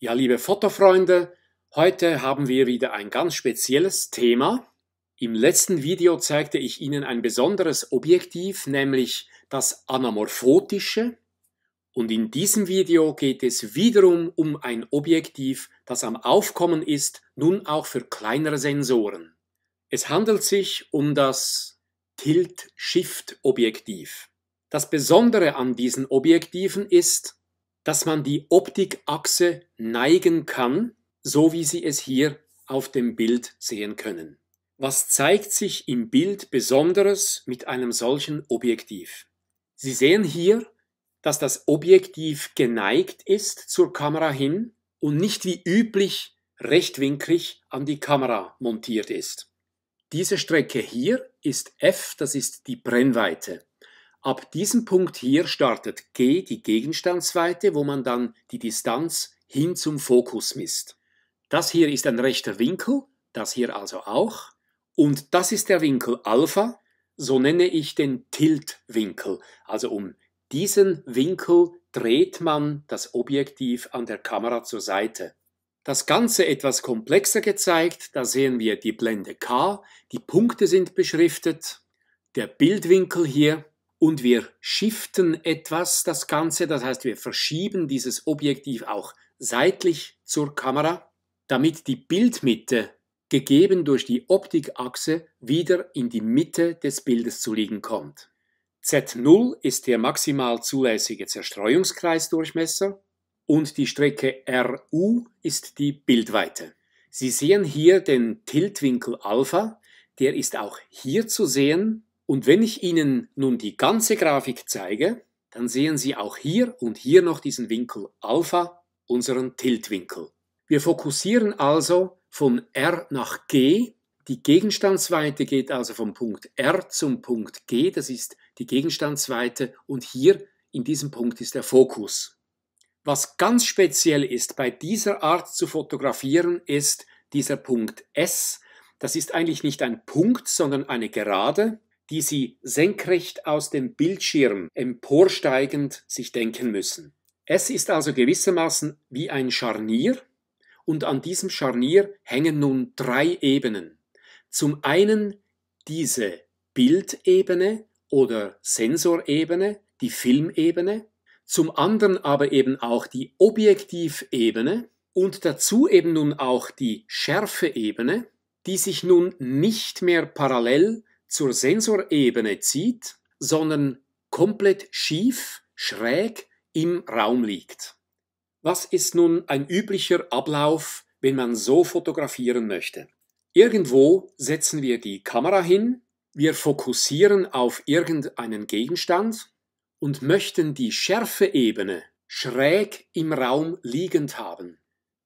Ja, liebe Fotofreunde, heute haben wir wieder ein ganz spezielles Thema. Im letzten Video zeigte ich Ihnen ein besonderes Objektiv, nämlich das anamorphotische. Und in diesem Video geht es wiederum um ein Objektiv, das am Aufkommen ist, nun auch für kleinere Sensoren. Es handelt sich um das Tilt-Shift-Objektiv. Das Besondere an diesen Objektiven ist, dass man die Optikachse neigen kann, so wie Sie es hier auf dem Bild sehen können. Was zeigt sich im Bild Besonderes mit einem solchen Objektiv? Sie sehen hier, dass das Objektiv geneigt ist zur Kamera hin und nicht wie üblich rechtwinklig an die Kamera montiert ist. Diese Strecke hier ist f, das ist die Brennweite. Ab diesem Punkt hier startet G die Gegenstandsweite, wo man dann die Distanz hin zum Fokus misst. Das hier ist ein rechter Winkel, das hier also auch. Und das ist der Winkel Alpha, so nenne ich den Tiltwinkel. Also um diesen Winkel dreht man das Objektiv an der Kamera zur Seite. Das Ganze etwas komplexer gezeigt, da sehen wir die Blende K, die Punkte sind beschriftet, der Bildwinkel hier und wir shiften etwas das Ganze, das heißt wir verschieben dieses Objektiv auch seitlich zur Kamera, damit die Bildmitte, gegeben durch die Optikachse, wieder in die Mitte des Bildes zu liegen kommt. Z0 ist der maximal zulässige Zerstreuungskreisdurchmesser und die Strecke RU ist die Bildweite. Sie sehen hier den Tiltwinkel Alpha, der ist auch hier zu sehen und wenn ich Ihnen nun die ganze Grafik zeige, dann sehen Sie auch hier und hier noch diesen Winkel Alpha, unseren Tiltwinkel. Wir fokussieren also von R nach G. Die Gegenstandsweite geht also vom Punkt R zum Punkt G, das ist die Gegenstandsweite und hier in diesem Punkt ist der Fokus. Was ganz speziell ist bei dieser Art zu fotografieren, ist dieser Punkt S. Das ist eigentlich nicht ein Punkt, sondern eine Gerade die Sie senkrecht aus dem Bildschirm emporsteigend sich denken müssen. Es ist also gewissermaßen wie ein Scharnier und an diesem Scharnier hängen nun drei Ebenen. Zum einen diese Bildebene oder Sensorebene, die Filmebene, zum anderen aber eben auch die Objektivebene und dazu eben nun auch die Schärfeebene, die sich nun nicht mehr parallel, zur Sensorebene zieht, sondern komplett schief, schräg im Raum liegt. Was ist nun ein üblicher Ablauf, wenn man so fotografieren möchte? Irgendwo setzen wir die Kamera hin, wir fokussieren auf irgendeinen Gegenstand und möchten die Schärfeebene schräg im Raum liegend haben.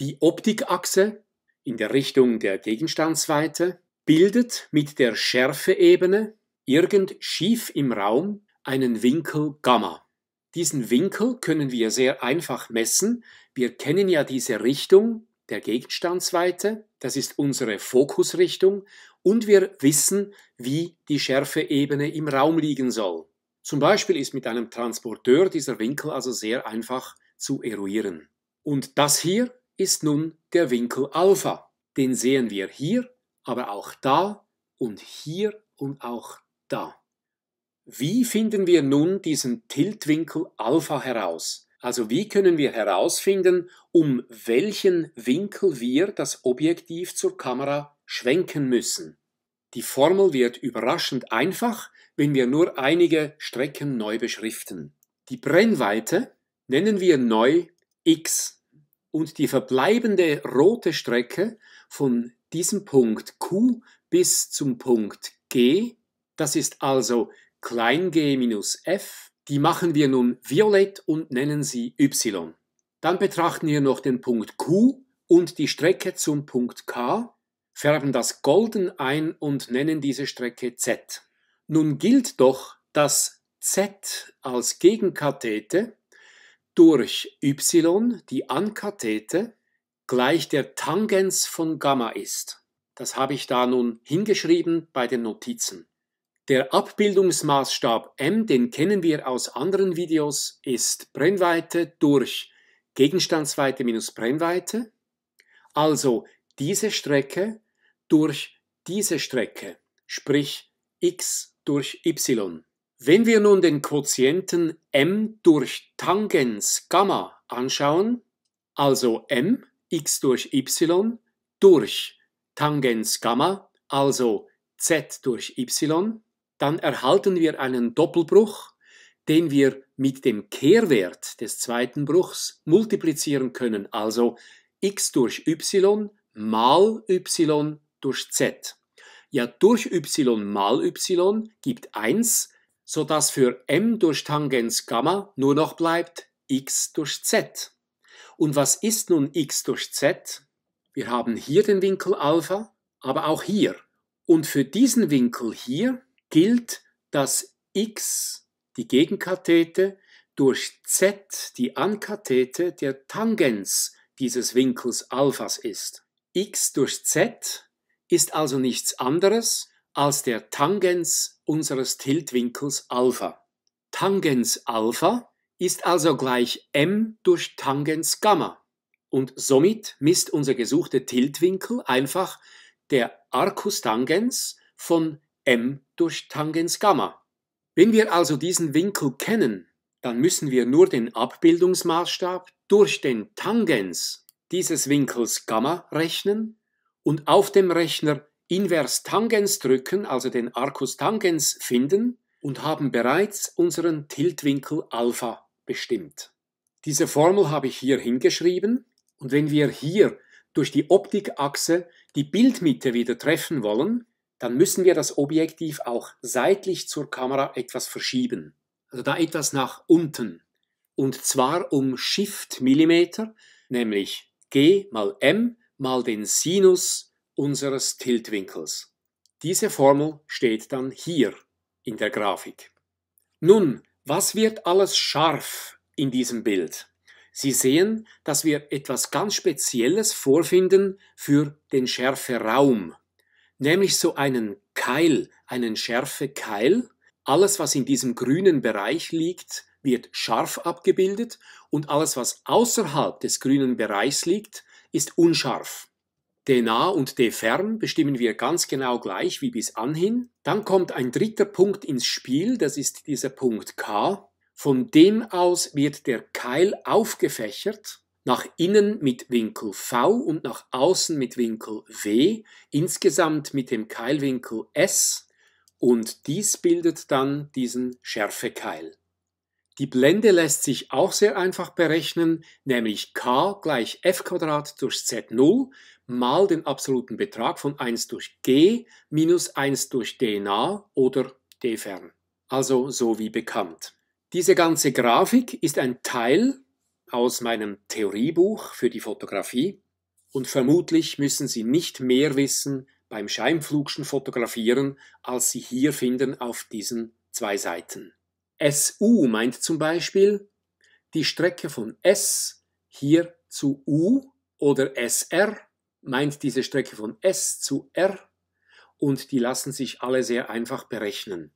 Die Optikachse in der Richtung der Gegenstandsweite bildet mit der Schärfeebene irgend schief im Raum einen Winkel Gamma. Diesen Winkel können wir sehr einfach messen. Wir kennen ja diese Richtung der Gegenstandsweite, das ist unsere Fokusrichtung, und wir wissen, wie die Schärfeebene im Raum liegen soll. Zum Beispiel ist mit einem Transporteur dieser Winkel also sehr einfach zu eruieren. Und das hier ist nun der Winkel Alpha. Den sehen wir hier aber auch da und hier und auch da. Wie finden wir nun diesen Tiltwinkel Alpha heraus? Also wie können wir herausfinden, um welchen Winkel wir das Objektiv zur Kamera schwenken müssen? Die Formel wird überraschend einfach, wenn wir nur einige Strecken neu beschriften. Die Brennweite nennen wir neu x und die verbleibende rote Strecke von diesen Punkt Q bis zum Punkt G, das ist also klein g minus f, die machen wir nun violett und nennen sie y. Dann betrachten wir noch den Punkt Q und die Strecke zum Punkt K, färben das golden ein und nennen diese Strecke z. Nun gilt doch, dass z als Gegenkathete durch y, die Ankathete, gleich der Tangens von Gamma ist. Das habe ich da nun hingeschrieben bei den Notizen. Der Abbildungsmaßstab M, den kennen wir aus anderen Videos, ist Brennweite durch Gegenstandsweite minus Brennweite, also diese Strecke durch diese Strecke, sprich x durch y. Wenn wir nun den Quotienten m durch Tangens Gamma anschauen, also m x durch y durch Tangens Gamma, also z durch y, dann erhalten wir einen Doppelbruch, den wir mit dem Kehrwert des zweiten Bruchs multiplizieren können, also x durch y mal y durch z. Ja, durch y mal y gibt 1, sodass für m durch Tangens Gamma nur noch bleibt x durch z. Und was ist nun x durch z? Wir haben hier den Winkel Alpha, aber auch hier. Und für diesen Winkel hier gilt, dass x, die Gegenkathete, durch z, die Ankathete, der Tangens dieses Winkels Alphas ist. x durch z ist also nichts anderes als der Tangens unseres Tiltwinkels Alpha. Tangens Alpha ist also gleich m durch Tangens Gamma und somit misst unser gesuchter Tiltwinkel einfach der Arcus Tangens von m durch Tangens Gamma. Wenn wir also diesen Winkel kennen, dann müssen wir nur den Abbildungsmaßstab durch den Tangens dieses Winkels Gamma rechnen und auf dem Rechner Invers Tangens drücken, also den Arcus Tangens finden und haben bereits unseren Tiltwinkel Alpha bestimmt. Diese Formel habe ich hier hingeschrieben und wenn wir hier durch die Optikachse die Bildmitte wieder treffen wollen, dann müssen wir das Objektiv auch seitlich zur Kamera etwas verschieben. Also da etwas nach unten. Und zwar um Shift Millimeter, nämlich G mal M mal den Sinus unseres Tiltwinkels. Diese Formel steht dann hier in der Grafik. Nun was wird alles scharf in diesem Bild? Sie sehen, dass wir etwas ganz Spezielles vorfinden für den Schärferaum, nämlich so einen Keil, einen Schärfekeil. Alles, was in diesem grünen Bereich liegt, wird scharf abgebildet und alles, was außerhalb des grünen Bereichs liegt, ist unscharf. D nah und D fern bestimmen wir ganz genau gleich wie bis anhin. Dann kommt ein dritter Punkt ins Spiel, das ist dieser Punkt K. Von dem aus wird der Keil aufgefächert, nach innen mit Winkel V und nach außen mit Winkel W, insgesamt mit dem Keilwinkel S und dies bildet dann diesen Schärfekeil. Die Blende lässt sich auch sehr einfach berechnen, nämlich k gleich f durch z0 mal den absoluten Betrag von 1 durch g minus 1 durch d nah oder d fern. Also so wie bekannt. Diese ganze Grafik ist ein Teil aus meinem Theoriebuch für die Fotografie und vermutlich müssen Sie nicht mehr wissen beim Scheinflugschen fotografieren, als Sie hier finden auf diesen zwei Seiten. SU meint zum Beispiel die Strecke von S hier zu U oder SR meint diese Strecke von S zu R und die lassen sich alle sehr einfach berechnen.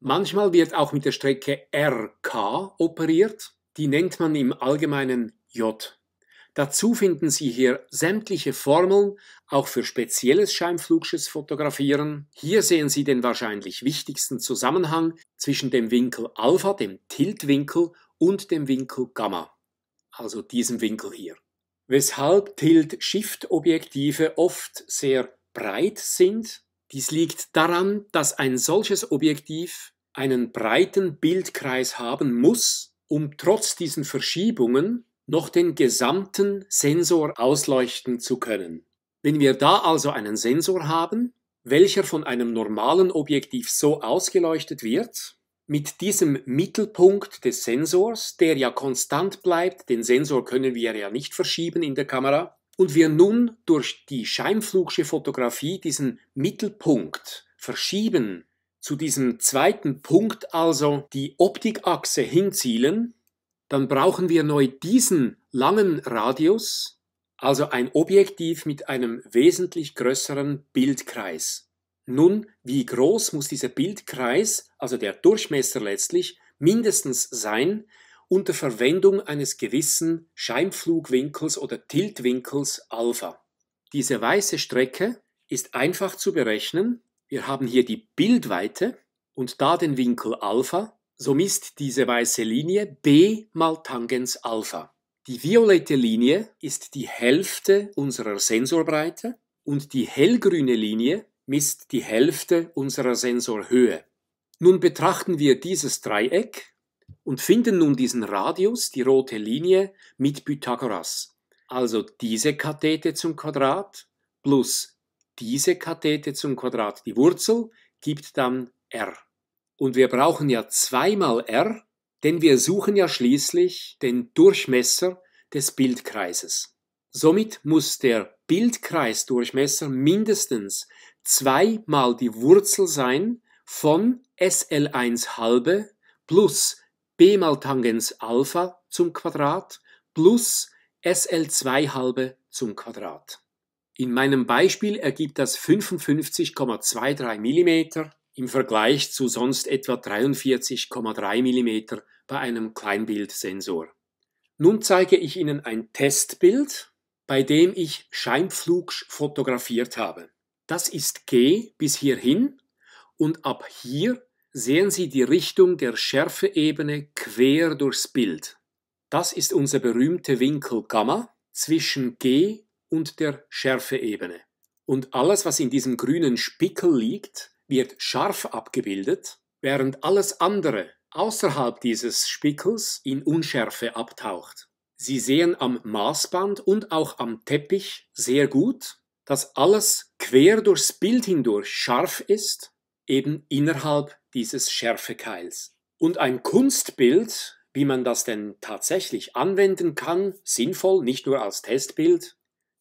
Manchmal wird auch mit der Strecke RK operiert, die nennt man im Allgemeinen J Dazu finden Sie hier sämtliche Formeln, auch für spezielles Scheinflugsches Fotografieren. Hier sehen Sie den wahrscheinlich wichtigsten Zusammenhang zwischen dem Winkel Alpha, dem Tiltwinkel, und dem Winkel Gamma, also diesem Winkel hier. Weshalb Tilt-Shift-Objektive oft sehr breit sind, dies liegt daran, dass ein solches Objektiv einen breiten Bildkreis haben muss, um trotz diesen Verschiebungen noch den gesamten Sensor ausleuchten zu können. Wenn wir da also einen Sensor haben, welcher von einem normalen Objektiv so ausgeleuchtet wird, mit diesem Mittelpunkt des Sensors, der ja konstant bleibt, den Sensor können wir ja nicht verschieben in der Kamera, und wir nun durch die Scheinflugsche Fotografie diesen Mittelpunkt verschieben, zu diesem zweiten Punkt also die Optikachse hinzielen, dann brauchen wir neu diesen langen Radius, also ein Objektiv mit einem wesentlich größeren Bildkreis. Nun, wie groß muss dieser Bildkreis, also der Durchmesser letztlich, mindestens sein, unter Verwendung eines gewissen Scheinflugwinkels oder Tiltwinkels Alpha. Diese weiße Strecke ist einfach zu berechnen. Wir haben hier die Bildweite und da den Winkel Alpha so misst diese weiße Linie b mal Tangens Alpha. Die violette Linie ist die Hälfte unserer Sensorbreite und die hellgrüne Linie misst die Hälfte unserer Sensorhöhe. Nun betrachten wir dieses Dreieck und finden nun diesen Radius, die rote Linie, mit Pythagoras. Also diese Kathete zum Quadrat plus diese Kathete zum Quadrat, die Wurzel, gibt dann r. Und wir brauchen ja zweimal R, denn wir suchen ja schließlich den Durchmesser des Bildkreises. Somit muss der Bildkreisdurchmesser mindestens zweimal die Wurzel sein von SL1 halbe plus b mal Tangens Alpha zum Quadrat plus SL2 halbe zum Quadrat. In meinem Beispiel ergibt das 55,23 mm im Vergleich zu sonst etwa 43,3 mm bei einem Kleinbildsensor. Nun zeige ich Ihnen ein Testbild, bei dem ich Scheinpflugsch fotografiert habe. Das ist G bis hierhin und ab hier sehen Sie die Richtung der Schärfeebene quer durchs Bild. Das ist unser berühmter Winkel Gamma zwischen G und der Schärfeebene. Und alles, was in diesem grünen Spickel liegt, wird scharf abgebildet, während alles andere außerhalb dieses Spickels in Unschärfe abtaucht. Sie sehen am Maßband und auch am Teppich sehr gut, dass alles quer durchs Bild hindurch scharf ist, eben innerhalb dieses Schärfekeils. Und ein Kunstbild, wie man das denn tatsächlich anwenden kann, sinnvoll, nicht nur als Testbild,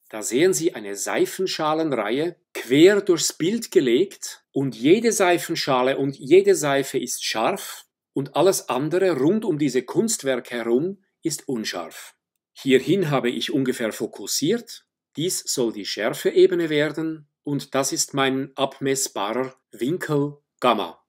da sehen Sie eine Seifenschalenreihe quer durchs Bild gelegt und jede Seifenschale und jede Seife ist scharf und alles andere rund um diese Kunstwerke herum ist unscharf. Hierhin habe ich ungefähr fokussiert, dies soll die Schärfeebene werden und das ist mein abmessbarer Winkel Gamma.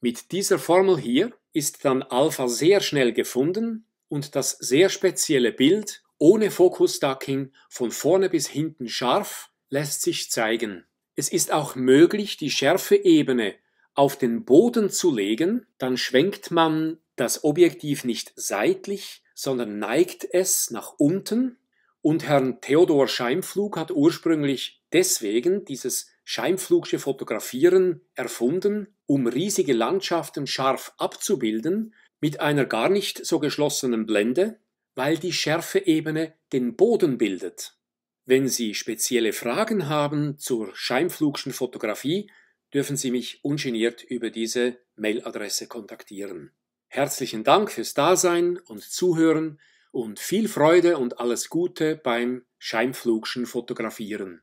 Mit dieser Formel hier ist dann Alpha sehr schnell gefunden und das sehr spezielle Bild ohne Fokus-Ducking von vorne bis hinten scharf lässt sich zeigen. Es ist auch möglich, die schärfe Ebene auf den Boden zu legen, dann schwenkt man das Objektiv nicht seitlich, sondern neigt es nach unten. Und Herrn Theodor Scheimflug hat ursprünglich deswegen dieses Scheimflugsche Fotografieren erfunden, um riesige Landschaften scharf abzubilden, mit einer gar nicht so geschlossenen Blende, weil die schärfe Ebene den Boden bildet. Wenn Sie spezielle Fragen haben zur Scheinflugschen Fotografie, dürfen Sie mich ungeniert über diese Mailadresse kontaktieren. Herzlichen Dank fürs Dasein und Zuhören und viel Freude und alles Gute beim Scheinflugschen Fotografieren.